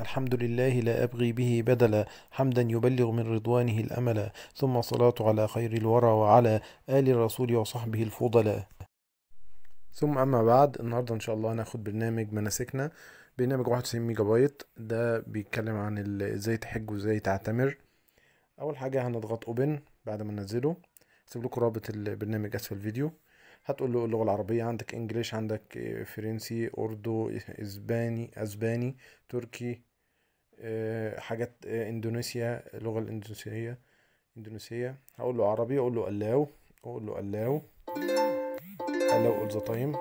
الحمد لله لا أبغي به بدلا حمدا يبلغ من رضوانه الأملا ثم صلاة على خير الورى وعلى آل الرسول وصحبه الفضلاء ثم أما بعد النهاردة إن شاء الله هناخد برنامج مناسكنا برنامج 91 ميجا بايت ده بيتكلم عن ازاي تحج وازاي تعتمر أول حاجة هنضغط أوبن بعد ما ننزله هسيب لكم رابط البرنامج أسفل الفيديو هتقول له اللغة العربية عندك انجليش عندك آه، فرنسي اردو اسباني اسباني تركي آه، حاجات آه، اندونيسيا اللغة الاندونيسية اندونيسية هقول له عربي اقول له الاو اقول له الاو الاو اول ذا تايم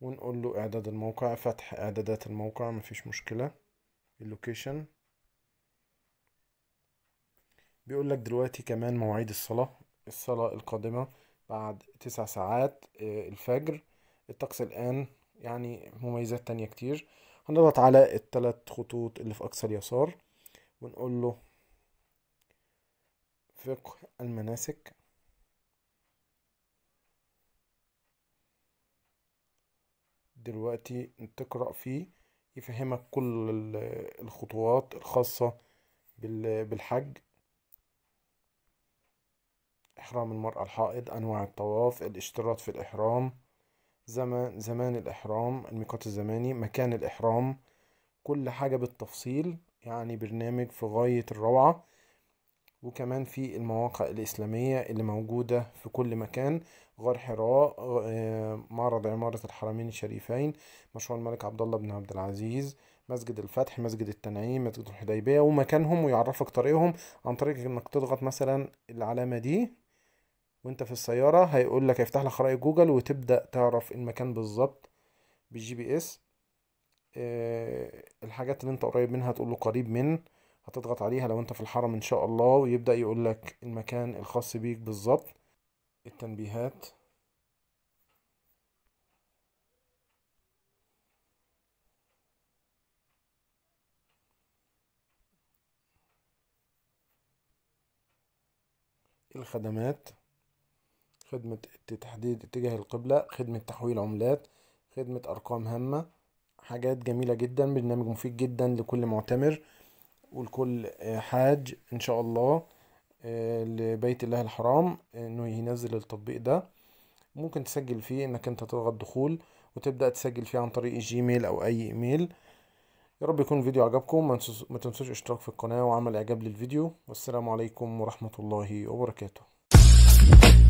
ونقول له اعداد الموقع فتح اعدادات الموقع مفيش مشكلة اللوكيشن بيقول لك دلوقتي كمان مواعيد الصلاة الصلاة القادمة بعد تسع ساعات آه، الفجر الطقس الآن يعني مميزات تانية كتير هنضغط على التلات خطوط اللي في أقصى اليسار ونقول له فقه المناسك دلوقتي تقرأ فيه يفهمك كل الخطوات الخاصة بالحج إحرام المرأة الحائض أنواع الطواف الاشتراط في الإحرام زمان, زمان الإحرام الميقات الزماني مكان الإحرام كل حاجة بالتفصيل يعني برنامج في غاية الروعة وكمان في المواقع الإسلامية اللي موجودة في كل مكان غار حراء آه، معرض عمارة الحرمين الشريفين مشروع الملك عبد الله بن عبد العزيز مسجد الفتح مسجد التنعيم مسجد الحديبية ومكانهم ويعرفك طريقهم عن طريق انك تضغط مثلا العلامة دي وانت في السيارة هيقول لك هيفتح لك خرائط جوجل وتبدأ تعرف المكان بالظبط بالجي بي اس اه الحاجات اللي انت قريب منها تقول له قريب من هتضغط عليها لو انت في الحرم ان شاء الله ويبدأ يقول لك المكان الخاص بيك بالظبط التنبيهات الخدمات خدمة تحديد اتجاه القبلة خدمة تحويل عملات خدمة أرقام هامة حاجات جميلة جدا برنامج مفيد جدا لكل معتمر ولكل آه، حاج إن شاء الله آه، لبيت الله الحرام إنه ينزل التطبيق ده ممكن تسجل فيه إنك أنت تضغط دخول وتبدأ تسجل فيه عن طريق جيميل أو أي إيميل يا رب يكون الفيديو عجبكم ما تنسوش اشتراك في القناة وعمل اعجاب للفيديو والسلام عليكم ورحمة الله وبركاته